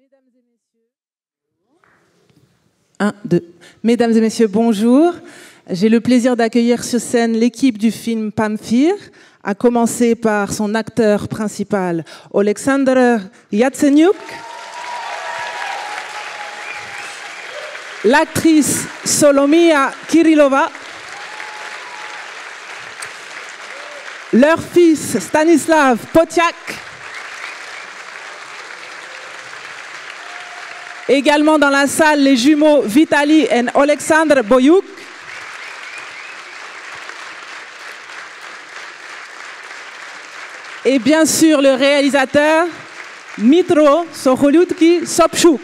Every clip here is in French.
Mesdames et messieurs. Un, deux. Mesdames et messieurs, bonjour. J'ai le plaisir d'accueillir sur scène l'équipe du film Pamphir, à commencer par son acteur principal, Oleksandr Yatsenyuk. L'actrice Solomia Kirillova. Leur fils Stanislav Potiak. Également dans la salle, les jumeaux Vitali et Alexandre Boyuk. Et bien sûr, le réalisateur Mitro Sokholiutki Sopchou.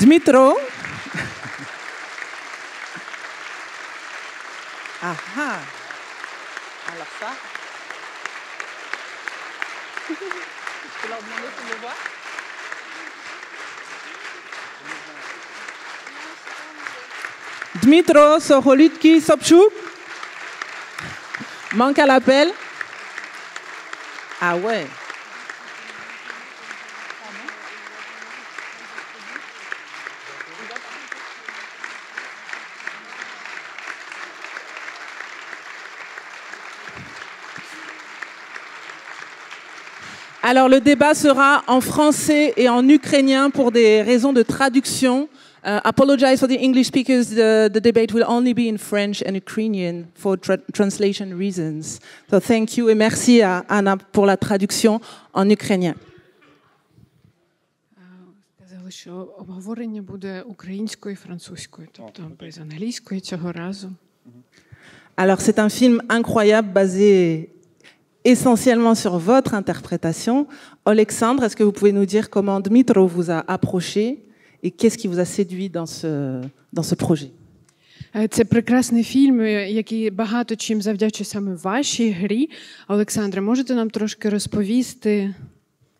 Dmitro Ah Alors ça. Je peux leur demander me voir. Dmitro Soholutki Sopchuk Manque à l'appel Ah ouais Alors le débat sera en français et en ukrainien pour des raisons de traduction. Euh, apologize for the English speakers. The, the, debate will only be in French and Ukrainian for translation reasons. So thank you et merci à Anna pour la traduction en ukrainien. що обговорення буде українською і французькою, тобто без англійської цього разу. Alors c'est un film incroyable basé essentiellement sur votre interprétation. Alexandre, est-ce que vous pouvez nous dire comment Dmitro vous a approché et qu'est-ce qui vous a séduit dans ce, dans ce projet Це прекрасний фільм, який багато чим завдячує саме вашій грі. можете нам трошки розповісти,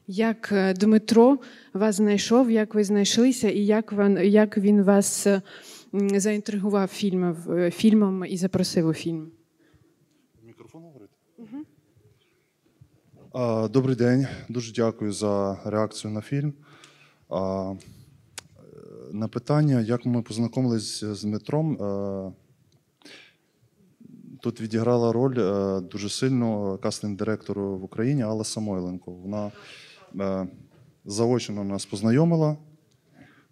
як Дмитро вас знайшов, як ви знайшлися, і як vous як він вас заінтригував фільмом, фільмом і запросив у фільм? Добрий день, дуже дякую за реакцію на фільм. На питання, як ми познайомилися з Дмитром, тут відіграла роль дуже сильно кастинг-директору в Україні Алла Самойленко. Вона заочно нас познайомила.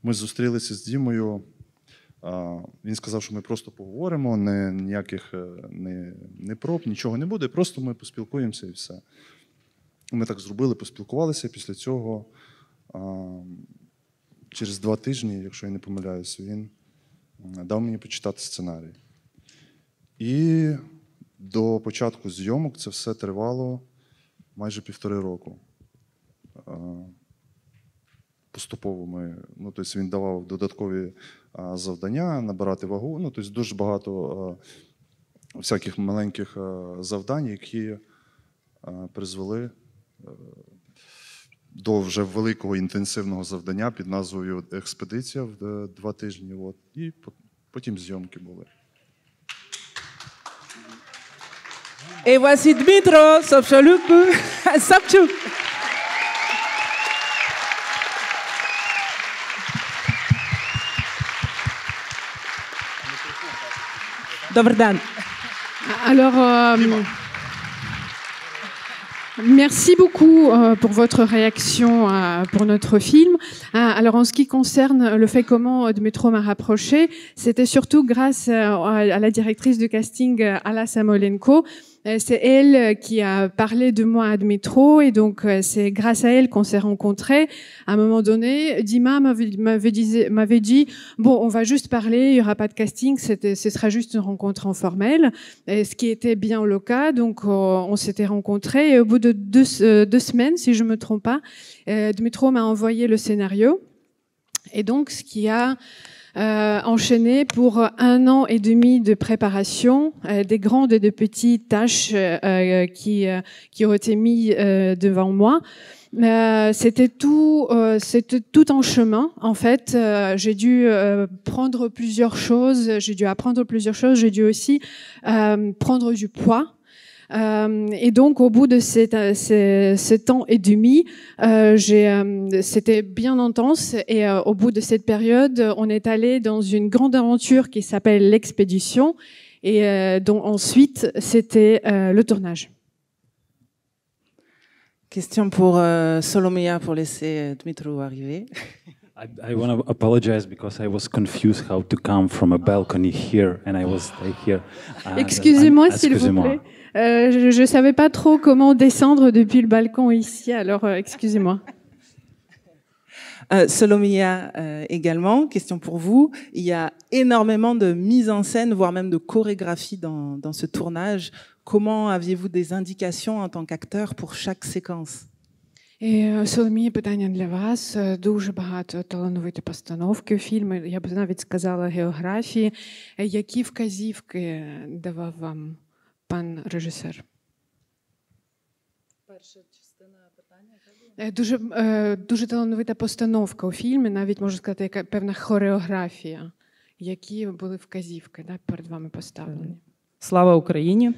Ми зустрілися з Дімою. Він сказав, що ми просто поговоримо, ніяких е, не, не проб, нічого не буде. Просто ми поспілкуємося і все. Ми так зробили, поспілкувалися. Після цього, через два тижні, якщо я не помиляюсь, він е, дав мені почитати сценарій. І до початку зйомок це все тривало майже півтори року. Е, поступово ми, ну, тобто він давав додаткові е, завдання, набирати вагу. Ну, тобто дуже багато всяких маленьких завдань, які призвели Е, до вже великого інтенсивного завдання під назвою Експедиція в е, два тижні. От, І потім зйомки були. І voici Дмитро Савчалюк. Савчук. Добрий день. Alors, euh, ем, Merci beaucoup euh, pour votre réaction euh, pour notre film. Euh, alors en ce qui concerne le fait comment de métro m'a rapproché, c'était surtout grâce à la directrice du casting Ala Samolenko euh, c'est elle euh, qui a parlé de moi à Métro et donc euh, c'est grâce à elle qu'on s'est rencontrés. À un moment donné, Dima m'avait dit, bon, on va juste parler, il n'y aura pas de casting, ce sera juste une rencontre informelle, et ce qui était bien le cas. Donc on s'était rencontrés et au bout de deux, semaines, si je me trompe pas, Dmitro m'a envoyé le scénario. Et donc, ce qui a euh, enchaîné pour un an et demi de préparation, euh, des grandes et de petites tâches euh, qui, euh, qui ont été mises devant moi. c'était tout, c'était tout en chemin en fait. j'ai dû prendre plusieurs choses, j'ai dû apprendre plusieurs choses, j'ai dû aussi prendre du poids euh, et donc, au bout de sept euh, ce, temps et demi, euh, c'était bien intense. Et au bout de cette période, on est allé dans une grande aventure qui s'appelle l'expédition et dont ensuite c'était le tournage. Question pour euh, Solomia pour laisser Dmitri arriver. I, want to apologize because I was confused how to come from a balcony here and Excusez-moi s'il vous plaît. Euh, je ne savais pas trop comment descendre depuis le balcon ici, alors euh, excusez-moi. Euh, Solomia euh, également, question pour vous. Il y a énormément de mise en scène, voire même de chorégraphie dans, ce tournage. Comment aviez-vous des indications en tant qu'acteur pour chaque séquence І питання для вас. Дуже багато талановитої постановки фільми, я б навіть сказала географії. Які вказівки давав вам пан режисер. Перша частина питання е, дуже е, дуже талановита постановка у фільмі. Навіть можу сказати, яка певна хореографія, які були вказівки да, перед вами поставлені. Е, слава Україні!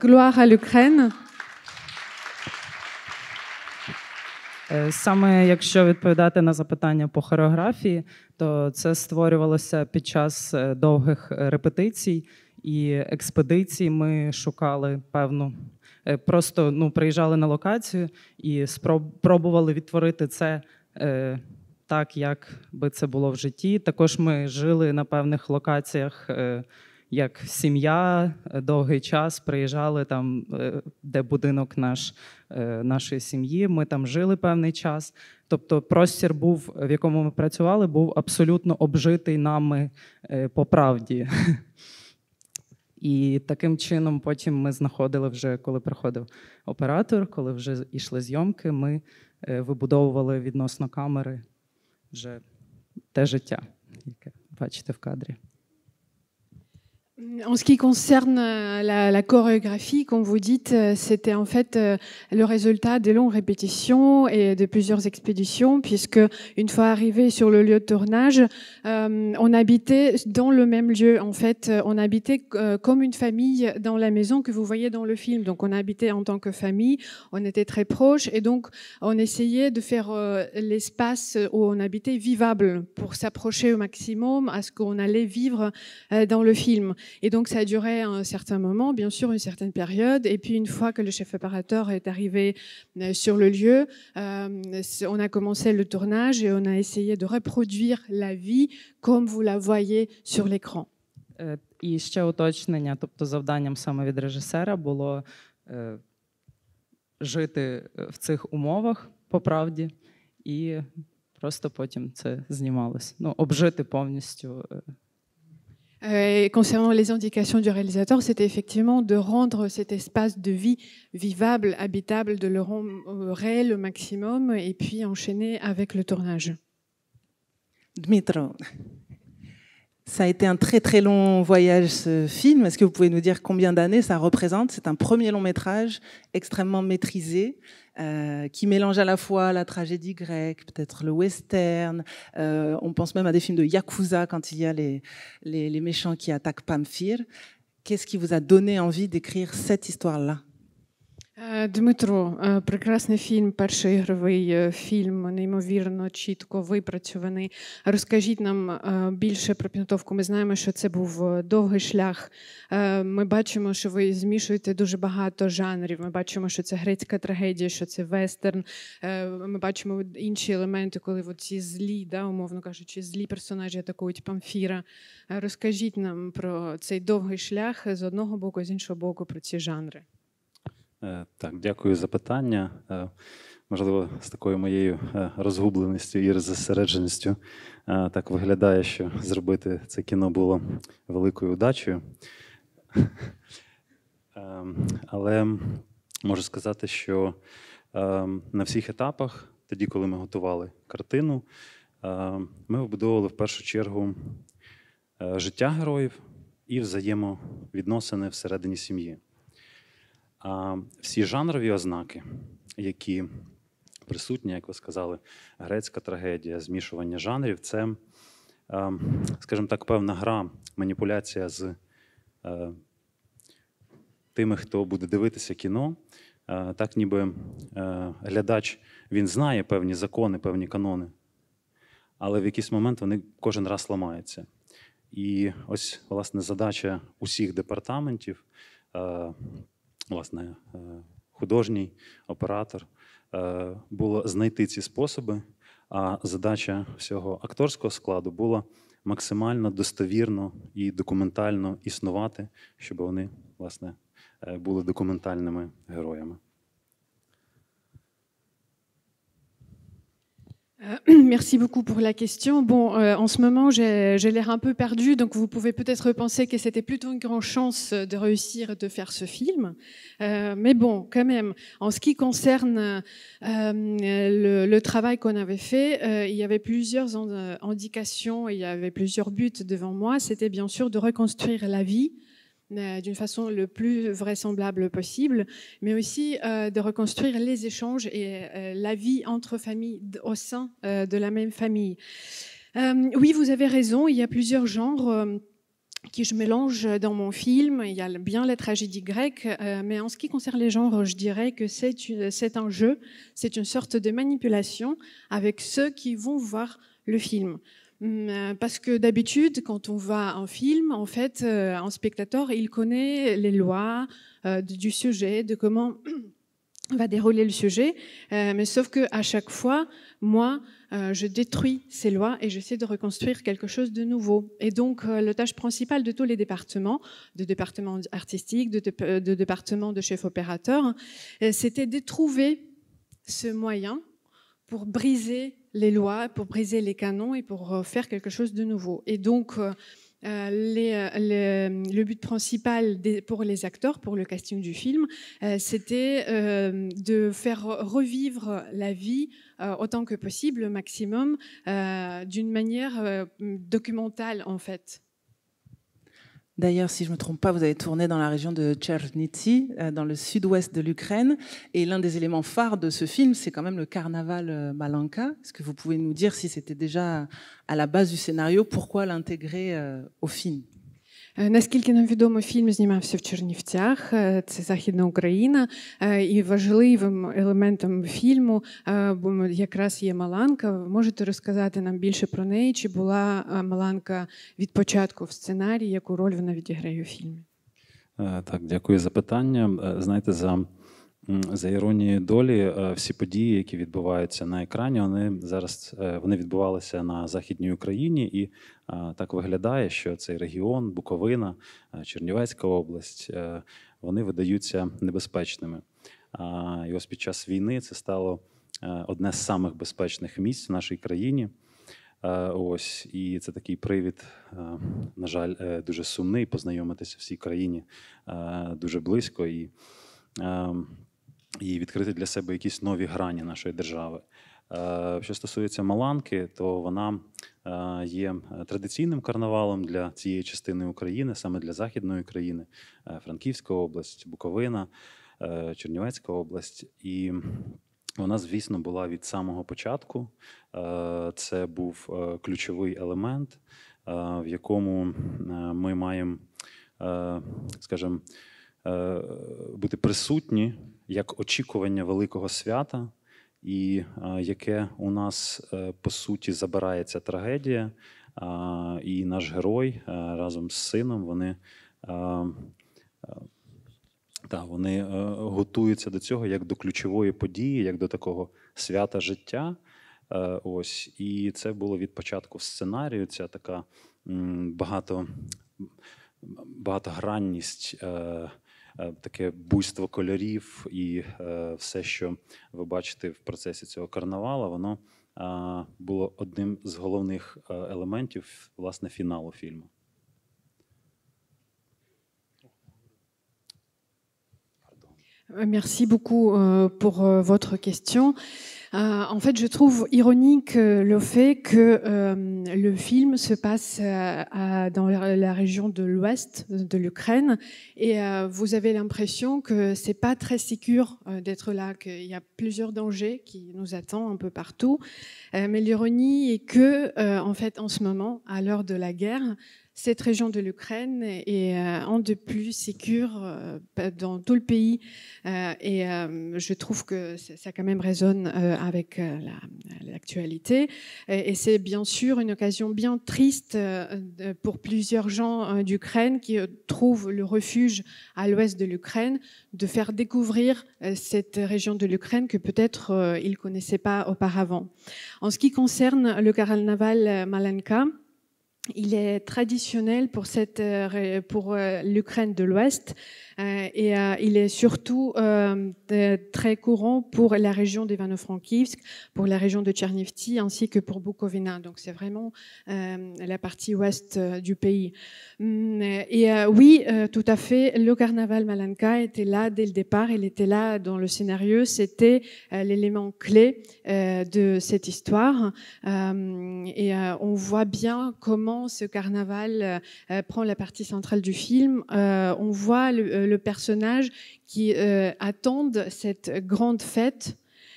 Глуага Люкхена. Саме якщо відповідати на запитання по хореографії, то це створювалося під час довгих репетицій і експедиції ми шукали певну. Е, просто ну, приїжджали на локацію і спробували відтворити це е, так, як би це було в житті. Також ми жили на певних локаціях е, як сім'я е, довгий час. Приїжджали там, е, де будинок наш, е, нашої сім'ї. Ми там жили певний час. Тобто, простір був, в якому ми працювали, був абсолютно обжитий нами по правді. І таким чином, потім ми знаходили вже, коли приходив оператор, коли вже йшли зйомки, ми е, вибудовували відносно камери вже те життя, яке бачите в кадрі. En ce qui concerne euh, la, chorégraphie, comme vous dites, euh, c'était en fait euh, le résultat des longues répétitions et de plusieurs expéditions, puisque une fois arrivé sur le lieu de tournage, on habitait dans le même lieu. En fait, on habitait comme une famille dans la maison que vous voyez dans le film. Donc, on habitait en tant que famille, on était très proches, et donc on essayait de faire l'espace où on habitait vivable pour s'approcher au maximum à ce qu'on allait vivre dans le film. Et donc ça a duré un certain moment, bien sûr, une certaine période. Et puis une fois que le chef opérateur est arrivé euh, sur le lieu, euh, on a commencé le tournage et on a essayé de reproduire la vie comme vous la voyez sur l'écran. Euh, і ще уточнення, тобто завданням саме від режисера було е, жити в цих умовах по правді, і просто потім це знімалось. Ну, обжити повністю. Е. Euh, et concernant les indications du réalisateur, c'était effectivement de rendre cet espace de vie vivable, habitable, de le rendre réel au maximum et puis enchaîner avec le tournage. Dmitro, ça a été un très très long voyage ce film. Est-ce que vous pouvez nous dire combien d'années ça représente C'est un premier long métrage extrêmement maîtrisé. Euh, qui mélange à la fois la tragédie grecque, peut-être le western. Euh, on pense même à des films de Yakuza quand il y a les, méchants qui attaquent Pamphir. Qu'est-ce qui vous a donné envie d'écrire cette histoire-là Е, Дмитро, е, прекрасний фільм, перший ігровий е, фільм, неймовірно чітко випрацьований. Розкажіть нам більше про підготовку. Ми знаємо, що це був довгий шлях. Ми бачимо, що ви змішуєте дуже багато жанрів. Ми бачимо, що це грецька трагедія, що це вестерн. Ми бачимо інші елементи, коли ці злі, да, умовно кажучи, злі персонажі атакують памфіра. Розкажіть нам про цей довгий шлях з одного боку, з іншого боку, про ці жанри. Е, так, дякую за питання. Е, можливо, з такою моєю е, розгубленістю і розосередженістю так виглядає, що зробити це кіно було великою удачею. Ем, але можу сказати, що ем, на всіх етапах, тоді, коли ми готували картину, ми вбудовували в першу чергу життя героїв і взаємовідносини всередині сім'ї. А всі жанрові ознаки, які присутні, як ви сказали, грецька трагедія, змішування жанрів це, скажімо так, певна гра, маніпуляція з е, тими, хто буде дивитися кіно. Е, так, ніби е, глядач він знає певні закони, певні канони, але в якийсь момент вони кожен раз ламаються. І ось, власне, задача усіх департаментів власне, е, художній оператор, е, було знайти ці способи. А задача всього акторського складу була максимально достовірно і документально існувати, щоб вони власне е, були документальними героями. Euh, merci beaucoup pour la question. Bon, euh, en ce moment, j'ai l'air un peu perdu, donc vous pouvez peut-être penser que c'était plutôt une grande chance de réussir de faire ce film. Euh, mais bon, quand même, en ce qui concerne euh, le, le, travail qu'on avait fait, il y avait plusieurs indications, il y avait plusieurs buts devant moi. C'était bien sûr de reconstruire la vie euh, d'une façon le plus vraisemblable possible, mais aussi euh, de reconstruire les échanges et euh, la vie entre familles au sein de la même famille. oui, vous avez raison, il y a plusieurs genres. qui je mélange dans mon film. Il y a bien la tragédie grecque, mais en ce qui concerne les genres, je dirais que c'est un jeu, c'est une sorte de manipulation avec ceux qui vont voir le film. Hum, euh, parce que d'habitude, quand on va un film, en fait, euh, un spectateur, il connaît les lois euh, du sujet, de comment va dérouler le sujet. Mais sauf que à chaque fois, moi, je détruis ces lois et j'essaie de reconstruire quelque chose de nouveau. Et donc, la tâche principale de tous les départements, de départements artistiques de, départements de chefs opérateur, c'était de trouver ce moyen pour briser les lois, pour briser les canons et pour euh, faire quelque chose de nouveau. Et donc, euh, euh, le but principal pour les acteurs, pour le casting du film, c'était de faire revivre la vie autant que possible, le maximum, d'une manière documentale en fait. D'ailleurs, si je ne me trompe pas, vous avez tourné dans la région de Tchernitsi, euh, dans le sud-ouest de l'Ukraine. Et l'un des éléments phares de ce film, c'est quand même le carnaval euh, Malanka. Est-ce que vous pouvez nous dire si c'était déjà à la base du scénario, pourquoi l'intégrer euh, au film Е, наскільки нам відомо, фільм знімався в Чернівцях, е, це Західна Україна, е, і важливим елементом фільму якраз є Маланка. Можете розказати нам більше про неї? Чи була Маланка від початку в сценарії? Яку роль вона відіграє у фільмі? Так, дякую за питання. Знаєте, за за іронією долі, е, всі події, які відбуваються на екрані, вони зараз е, вони відбувалися на західній Україні, і е, так виглядає, що цей регіон, Буковина, Чернівецька область, вони видаються небезпечними. І ось під час війни це стало одне з самих безпечних місць в нашій країні. Ось і це такий привід, на жаль, дуже сумний. Познайомитися всій країні дуже близько і. Ем, і відкрити для себе якісь нові грані нашої держави. Е, що стосується Маланки, то вона е, є е, традиційним карнавалом для цієї частини України, саме для західної України, Франківська область, Буковина, Чернівецька область. І вона, звісно, була від самого початку. Це був ключовий елемент, в якому ми маємо, скажімо, Е, бути присутні як очікування великого свята, і е, яке у нас е, по суті забирається трагедія, і наш герой разом з сином вони. Та вони готуються до цього як до ключової події, як до такого свята життя. Ось і це було від початку сценарію. Ця така багато багатогранність Е, таке буйство кольорів, і е, все, що ви бачите в процесі цього карнавала, воно е, було одним з головних елементів власне фіналу фільму. Euh, merci beaucoup euh, pour euh, votre question. en fait, je trouve ironique le fait que le film se passe dans la région de l'ouest de l'Ukraine et vous avez l'impression que c'est pas très sûr d'être là, qu'il y a plusieurs dangers qui nous attendent un peu partout. mais l'ironie est que, en fait, en ce moment, à l'heure de la guerre, cette région de l'Ukraine est en euh, de plus sécure euh, dans tout le pays. Euh, et je trouve que ça quand même résonne avec l'actualité. et c'est bien sûr une occasion bien triste pour plusieurs gens d'Ukraine qui trouvent le refuge à l'ouest de l'Ukraine de faire découvrir cette région de l'Ukraine que peut-être ils ne connaissaient pas auparavant. En ce qui concerne le carnaval Malenka, il est traditionnel pour, cette, euh, pour euh, l'Ukraine de l'Ouest euh, et il est surtout très courant pour la région d'Ivano-Frankivsk, pour la région de Tchernivtsi ainsi que pour Bukovina. Donc c'est vraiment la partie ouest du pays. Hum, et oui, tout à fait, le carnaval Malanka était là dès le départ, il était là dans le scénario, c'était l'élément clé de cette histoire. Hum, et on voit bien comment ce carnaval euh, euh, prend la partie centrale du film. Euh, on voit le, personnage qui attend cette grande fête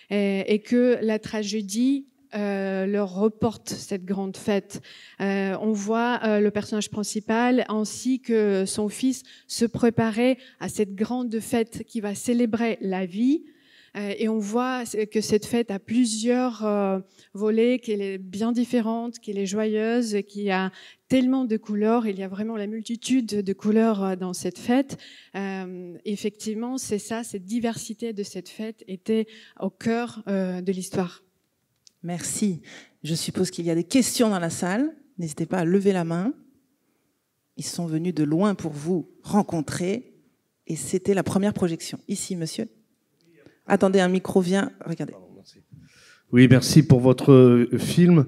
et, que la tragédie leur reporte cette grande fête. on voit le personnage principal ainsi que son fils se préparer à cette grande fête qui va célébrer la vie, euh, et on voit que cette fête a plusieurs euh, volets, qu'elle est bien différente, qu'elle est joyeuse, qu'il y a tellement de couleurs, il y a vraiment la multitude de couleurs euh, dans cette fête. effectivement, c'est ça, cette diversité de cette fête était au cœur de l'histoire. Merci. Je suppose qu'il y a des questions dans la salle. N'hésitez pas à lever la main. Ils sont venus de loin pour vous rencontrer et c'était la première projection. Ici, monsieur. Attendez, un micro vient. Regardez. Oui, merci pour votre euh, film.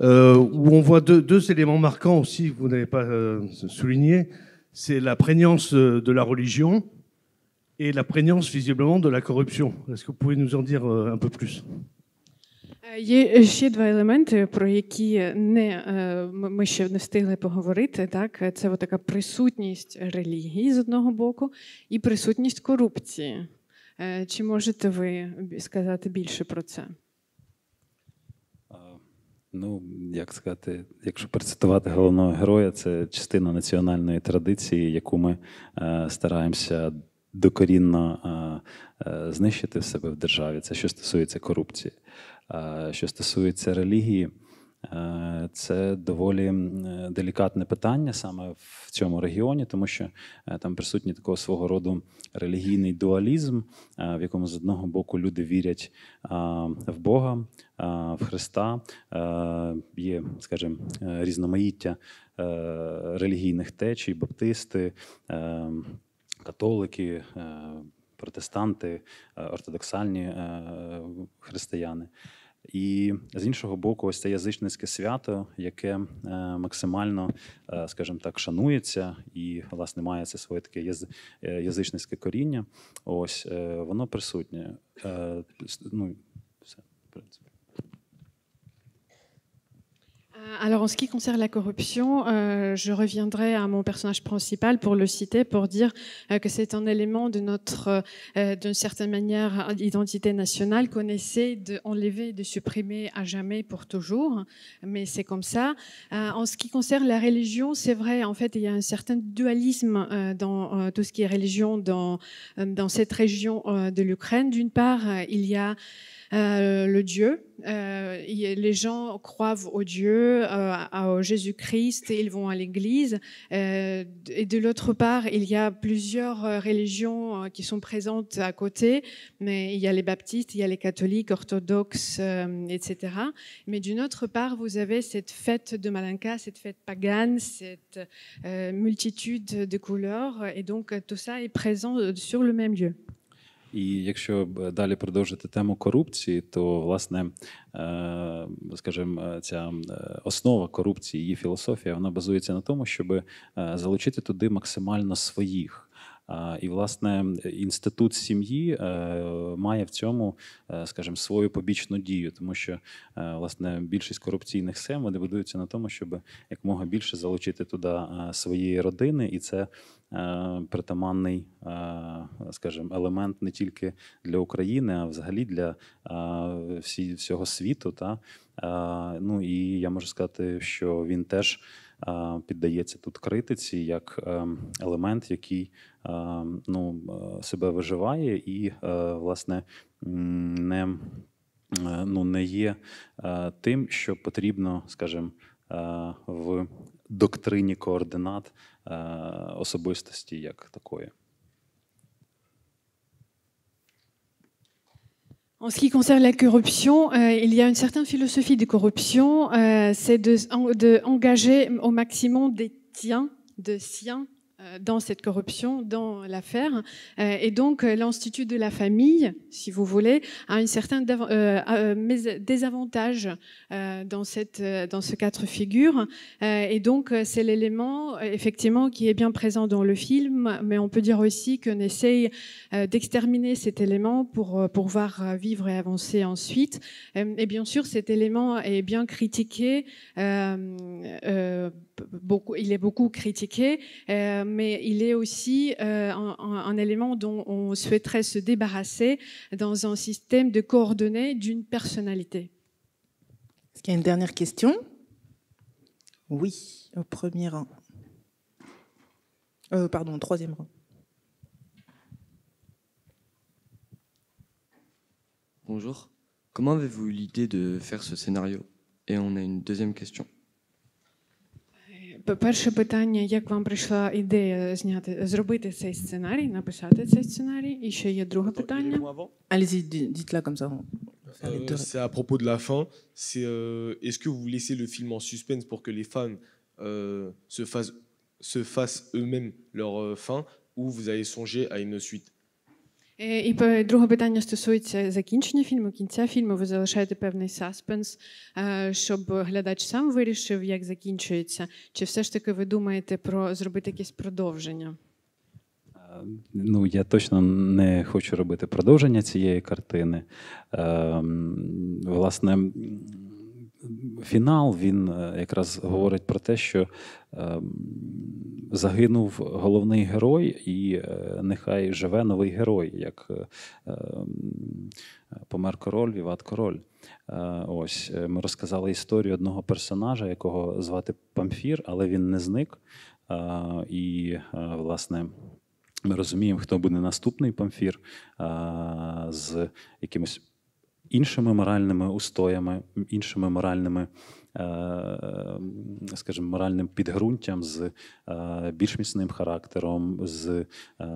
Euh, où on voit deux, éléments marquants aussi que vous n'avez pas soulignés. Euh, souligné, c'est la prégnance de la religion et la prégnance visiblement de la corruption. Est-ce que vous pouvez nous en dire un peu plus Є ще два елементи, про pas не ми ще C'est la поговорити. de la religion, присутність релігії з одного боку і присутність corruption. Е, чи можете ви сказати більше про це? Ну, як сказати, якщо процитувати головного героя, це частина національної традиції, яку ми е, стараємося докорінно е, знищити в себе в державі. Це що стосується корупції. Що стосується релігії, Е, це доволі делікатне питання саме в цьому регіоні, тому що е, там присутній такого свого роду релігійний дуалізм, е, в якому з одного боку люди вірять в Бога, в Христа, є, скажімо, різноманіття релігійних течій, баптисти, католики. Протестанти, ортодоксальні християни, і з іншого боку, ось це язичницьке свято, яке е, максимально, е, скажімо так, шанується і власне має це своє таке е, язичницьке коріння. Ось воно присутнє. Ну, все, в принципі. Euh, alors en ce qui concerne la corruption, euh, je reviendrai à mon personnage principal pour le citer, pour dire euh, que c'est un élément de notre, euh, d'une certaine manière, identité nationale qu'on essaie d'enlever, de supprimer à jamais pour toujours, mais c'est comme ça. en ce qui concerne la religion, c'est vrai, en fait, il y a un certain dualisme dans tout ce qui est religion dans, dans cette région de l'Ukraine. D'une part, il y a... Euh, le Dieu. Euh, les gens croient au Dieu, euh, à Jésus-Christ, et ils vont à l'Église. Euh, et de l'autre part, il y a plusieurs religions qui sont présentes à côté, mais il y a les baptistes, il y a les catholiques, orthodoxes, etc. Mais d'une autre part, vous avez cette fête de Malinka, cette fête pagane, cette multitude de couleurs, et donc tout ça est présent sur le même lieu. І якщо е, далі продовжити тему корупції, то власне, е, скажімо, е, ця основа корупції, її філософія, вона базується на тому, щоб залучити туди максимально своїх. І, власне, інститут сім'ї е, має в цьому, е, скажімо, свою побічну дію, тому що е, власне більшість корупційних схем вони будуються на тому, щоб якомога більше залучити туди своєї родини, і це притаманний, скажімо, елемент не тільки для України, а взагалі для всього світу. Та ну і я можу сказати, що він теж піддається тут критиці як е, елемент, який е, ну, е, себе виживає і, власне, не ну, не є тим, що потрібно, скажімо, в доктрині координат особистості як такої. En ce qui concerne la corruption, euh, il y a une certaine philosophie de corruption, euh, c'est de, au maximum des tiens, de siens euh, dans cette corruption, dans l'affaire. Euh, et donc, euh, l'Institut de la famille, si vous voulez, a un certain désavantage dans, cette, dans ce cas figure. Et donc, c'est l'élément, effectivement, qui est bien présent dans le film, mais on peut dire aussi qu'on essaye d'exterminer cet élément pour pouvoir vivre et avancer ensuite. Et bien sûr, cet élément est bien critiqué il est beaucoup critiqué, euh, mais il est aussi euh, un, élément dont on souhaiterait se débarrasser dans un système de coordonnées d'une personnalité. Est-ce qu'il y a une dernière question Oui, au premier rang. Euh, pardon, au troisième rang. Bonjour. Comment avez-vous eu l'idée de faire ce scénario Et on a une deuxième question. Перше питання: як вам прийшла ідея зняти зробити цей сценарій, написати цей сценарій? І ще є друге питання. Allez-y, dites-la comme ça. c'est à propos de la fin. Euh, est-ce que vous laissez le film en suspense pour que les fans euh, se fassent, se fassent eux-mêmes leur euh, fin, ou vous avez songé à une suite Е, і друге питання стосується закінчення фільму, кінця фільму. Ви залишаєте певний саспенс, е, щоб глядач сам вирішив, як закінчується. Чи все ж таки ви думаєте про зробити якесь продовження? Е, ну, я точно не хочу робити продовження цієї картини. Ем, власне фінал він е, якраз говорить про те, що е, загинув головний герой, і е, нехай живе новий герой, як помер король, Віват Король. Ось ми розказали історію одного персонажа, якого звати Памфір, але він не зник. І, власне, ми розуміємо, хто буде наступний памфір з якимось іншими моральними устоями, іншими моральними, е, скажімо, моральним підґрунтям, з е, більш міцним характером, з е,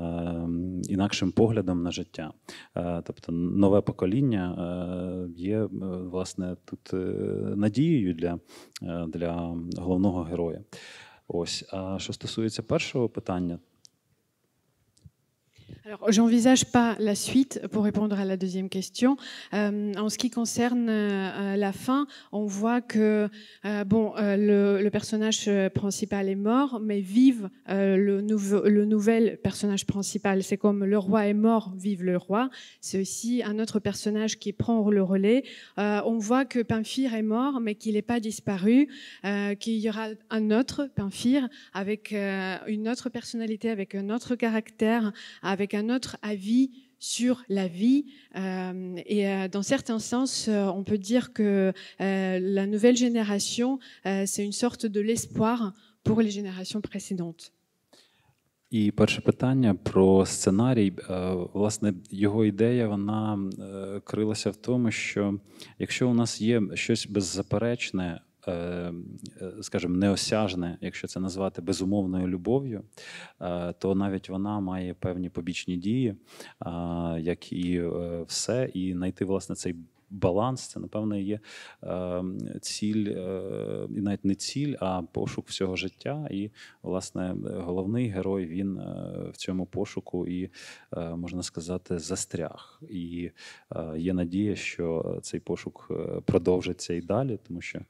інакшим поглядом на життя. Тобто, нове покоління є власне тут надією для, для головного героя. Ось а що стосується першого питання. alors, j'envisage pas la suite pour répondre à la deuxième question. Euh, en ce qui concerne euh, euh, la fin, on voit que bon, le, personnage principal est mort, mais vive le, nouveau, le, nouvel personnage principal. C'est comme le roi est mort, vive le roi. C'est aussi un autre personnage qui prend le relais. on voit que Pinfir est mort, mais qu'il n'est pas disparu, qu'il y aura un autre Pinfir avec une autre personnalité, avec un autre caractère, avec avec un autre avis sur la vie. Euh, et euh, dans certains sens, euh, on peut dire que euh, la nouvelle génération, c'est une sorte de l'espoir pour les générations précédentes. І перше питання про сценарій. Власне, його ідея вона крилася в тому, що якщо у нас є щось беззаперечне Е, е, скажімо, неосяжне, якщо це назвати безумовною любов'ю, е, то навіть вона має певні побічні дії, як і все, і знайти власне цей баланс це, напевно, є ем, ціль, е, і навіть не ціль, а пошук всього життя. І, власне, головний герой він е, в цьому пошуку і, е, можна сказати, застряг. І є надія, що цей пошук продовжиться і далі, тому що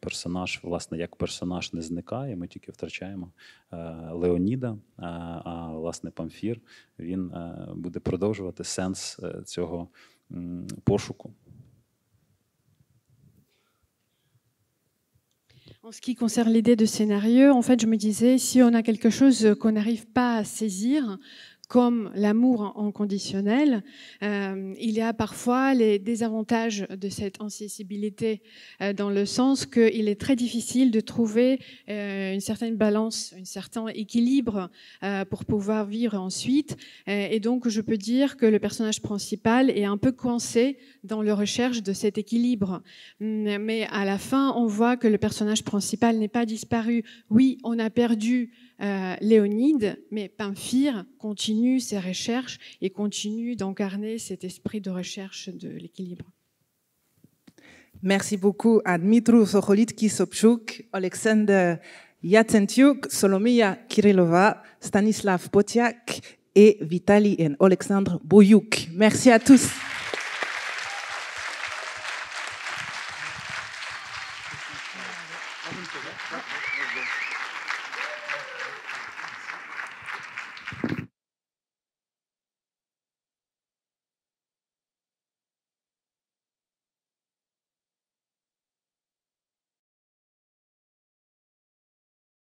персонаж, власне, як персонаж не зникає, ми тільки втрачаємо Леоніда. А власне, Памфір він буде продовжувати сенс цього. En ce qui concerne l'idée de scénario, en fait, je me disais, si on a quelque chose qu'on n'arrive pas à saisir, comme l'amour inconditionnel, euh, il y a parfois les désavantages de cette insensibilité euh, dans le sens qu'il est très difficile de trouver euh, une certaine balance, un certain équilibre euh, pour pouvoir vivre ensuite. et donc, je peux dire que le personnage principal est un peu coincé dans la recherche de cet équilibre. Hum, mais à la fin, on voit que le personnage principal n'est pas disparu. Oui, on a perdu Léonide, mais Pamphyre continue ses recherches et continue d'incarner cet esprit de recherche de l'équilibre. Merci beaucoup à Dmitru Sokolitsky Sobchuk, Alexander Yatsentyuk, Solomia Kirilova, Stanislav Potiak et Vitali et Alexandre Boyuk. Merci à tous.